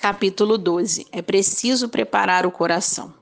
Capítulo 12. É preciso preparar o coração.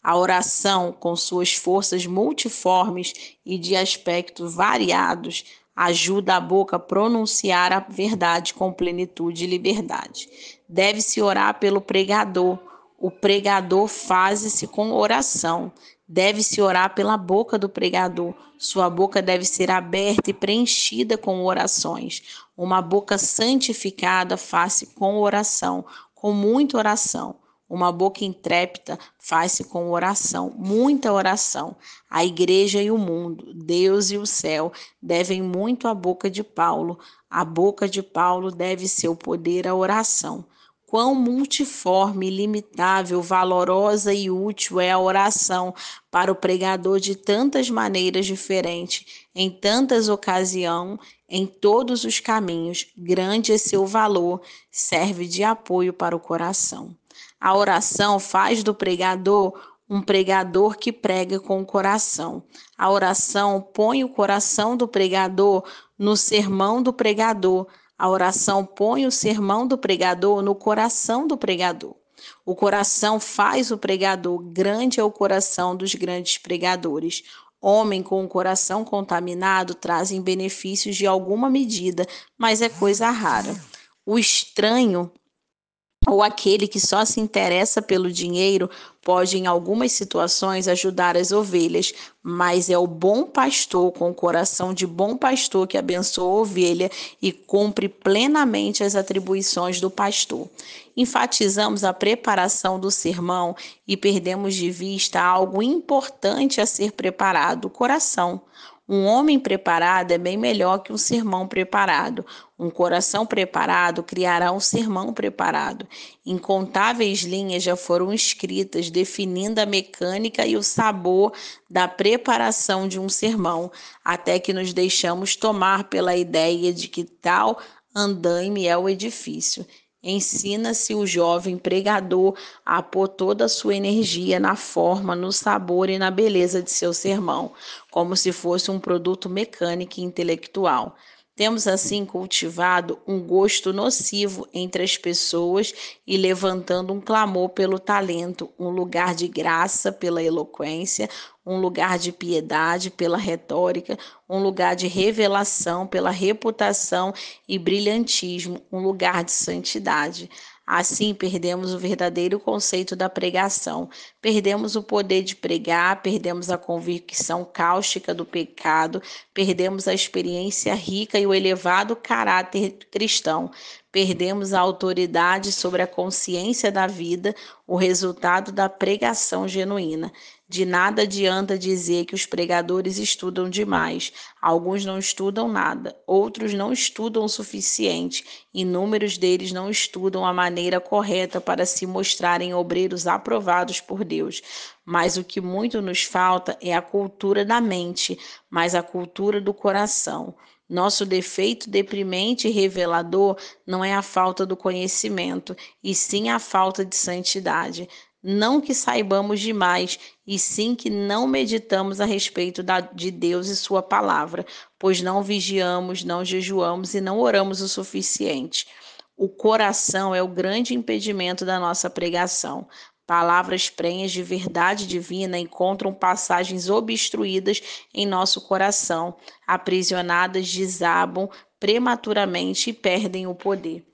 A oração, com suas forças multiformes e de aspectos variados, ajuda a boca a pronunciar a verdade com plenitude e liberdade. Deve-se orar pelo pregador. O pregador faz-se com oração. Deve-se orar pela boca do pregador. Sua boca deve ser aberta e preenchida com orações. Uma boca santificada faz-se com oração com muita oração. Uma boca intrépida faz-se com oração, muita oração. A igreja e o mundo, Deus e o céu, devem muito à boca de Paulo. A boca de Paulo deve seu poder à oração. Quão multiforme, ilimitável, valorosa e útil é a oração para o pregador de tantas maneiras diferentes, em tantas ocasiões em todos os caminhos, grande é seu valor, serve de apoio para o coração. A oração faz do pregador um pregador que prega com o coração. A oração põe o coração do pregador no sermão do pregador. A oração põe o sermão do pregador no coração do pregador. O coração faz o pregador, grande é o coração dos grandes pregadores. Homem com o coração contaminado trazem benefícios de alguma medida, mas é coisa rara. O estranho ou aquele que só se interessa pelo dinheiro pode, em algumas situações, ajudar as ovelhas, mas é o bom pastor, com o coração de bom pastor, que abençoa a ovelha e cumpre plenamente as atribuições do pastor. Enfatizamos a preparação do sermão e perdemos de vista algo importante a ser preparado: o coração. Um homem preparado é bem melhor que um sermão preparado. Um coração preparado criará um sermão preparado. Incontáveis linhas já foram escritas definindo a mecânica e o sabor da preparação de um sermão, até que nos deixamos tomar pela ideia de que tal andaime é o edifício. Ensina-se o jovem pregador a pôr toda a sua energia na forma, no sabor e na beleza de seu sermão, como se fosse um produto mecânico e intelectual. Temos assim cultivado um gosto nocivo entre as pessoas e levantando um clamor pelo talento, um lugar de graça pela eloquência, um lugar de piedade pela retórica, um lugar de revelação pela reputação e brilhantismo, um lugar de santidade. Assim, perdemos o verdadeiro conceito da pregação, perdemos o poder de pregar, perdemos a convicção cáustica do pecado, perdemos a experiência rica e o elevado caráter cristão, perdemos a autoridade sobre a consciência da vida, o resultado da pregação genuína. De nada adianta dizer que os pregadores estudam demais. Alguns não estudam nada, outros não estudam o suficiente. Inúmeros deles não estudam a maneira correta para se mostrarem obreiros aprovados por Deus. Mas o que muito nos falta é a cultura da mente, mas a cultura do coração. Nosso defeito deprimente e revelador não é a falta do conhecimento, e sim a falta de santidade não que saibamos demais, e sim que não meditamos a respeito da, de Deus e Sua palavra, pois não vigiamos, não jejuamos e não oramos o suficiente. O coração é o grande impedimento da nossa pregação. Palavras prenhas de verdade divina encontram passagens obstruídas em nosso coração, aprisionadas, desabam prematuramente e perdem o poder.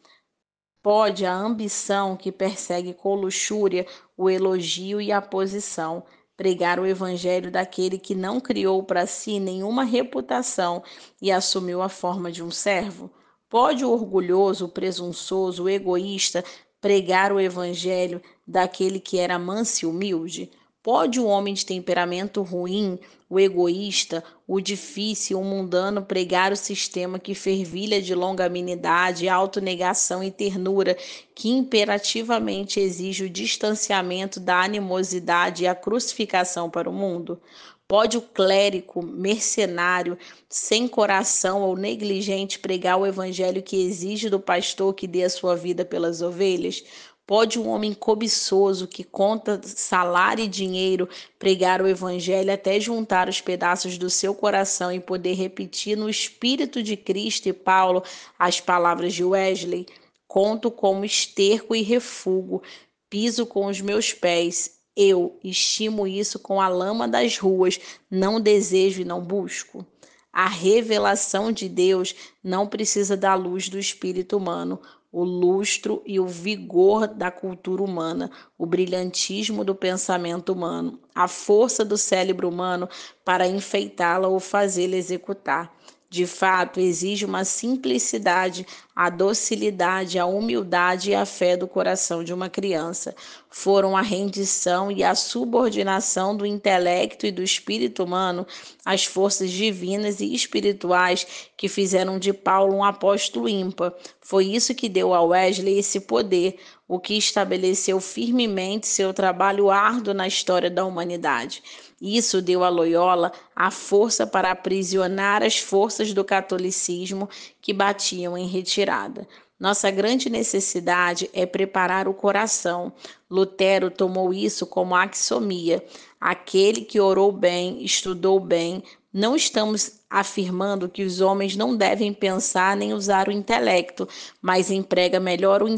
Pode a ambição que persegue com luxúria o elogio e a posição, pregar o evangelho daquele que não criou para si nenhuma reputação e assumiu a forma de um servo? Pode o orgulhoso, o presunçoso, o egoísta pregar o evangelho daquele que era manso e humilde? Pode o homem de temperamento ruim, o egoísta, o difícil, o mundano pregar o sistema que fervilha de longa amenidade, autonegação e ternura, que imperativamente exige o distanciamento da animosidade e a crucificação para o mundo? Pode o clérigo, mercenário, sem coração ou negligente pregar o evangelho que exige do pastor que dê a sua vida pelas ovelhas? Pode um homem cobiçoso que conta salário e dinheiro pregar o evangelho até juntar os pedaços do seu coração e poder repetir no espírito de Cristo e Paulo as palavras de Wesley? Conto como esterco e refúgio, piso com os meus pés. Eu estimo isso com a lama das ruas, não desejo e não busco. A revelação de Deus não precisa da luz do espírito humano, o lustro e o vigor da cultura humana, o brilhantismo do pensamento humano, a força do cérebro humano para enfeitá-la ou fazê-la executar. De fato, exige uma simplicidade, a docilidade, a humildade e a fé do coração de uma criança. Foram a rendição e a subordinação do intelecto e do espírito humano às forças divinas e espirituais que fizeram de Paulo um apóstolo ímpar. Foi isso que deu a Wesley esse poder, o que estabeleceu firmemente seu trabalho árduo na história da humanidade. Isso deu a Loyola a força para aprisionar as forças do catolicismo que batiam em retirada. Nossa grande necessidade é preparar o coração. Lutero tomou isso como axomia. Aquele que orou bem, estudou bem, não estamos afirmando que os homens não devem pensar nem usar o intelecto, mas emprega melhor o,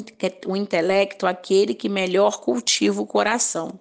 intelecto aquele que melhor cultiva o coração.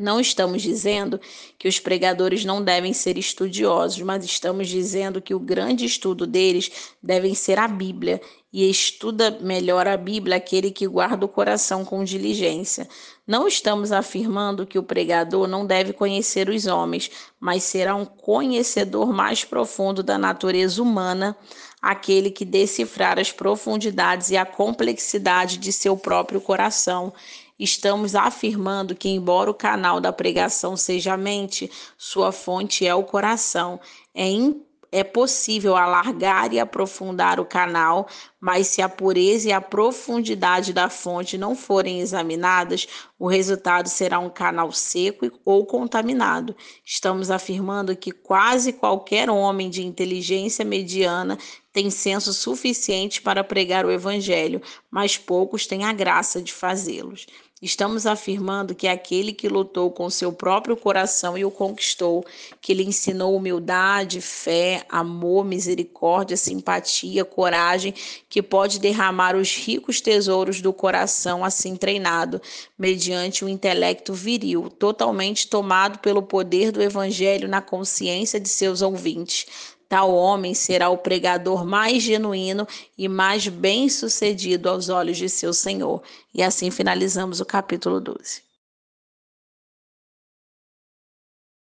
Não estamos dizendo que os pregadores não devem ser estudiosos, mas estamos dizendo que o grande estudo deles deve ser a Bíblia. E estuda melhor a Bíblia aquele que guarda o coração com diligência. Não estamos afirmando que o pregador não deve conhecer os homens, mas será um conhecedor mais profundo da natureza humana, aquele que decifrar as profundidades e a complexidade de seu próprio coração Estamos afirmando que, embora o canal da pregação seja a mente, sua fonte é o coração. É é possível alargar e aprofundar o canal, mas se a pureza e a profundidade da fonte não forem examinadas, o resultado será um canal seco ou contaminado. Estamos afirmando que quase qualquer homem de inteligência mediana tem senso suficiente para pregar o evangelho, mas poucos têm a graça de fazê-los. Estamos afirmando que é aquele que lutou com seu próprio coração e o conquistou, que lhe ensinou humildade, fé, amor, misericórdia, simpatia, coragem, que pode derramar os ricos tesouros do coração assim treinado, mediante um intelecto viril, totalmente tomado pelo poder do evangelho na consciência de seus ouvintes Tal homem será o pregador mais genuíno e mais bem-sucedido aos olhos de seu Senhor. E assim finalizamos o capítulo 12.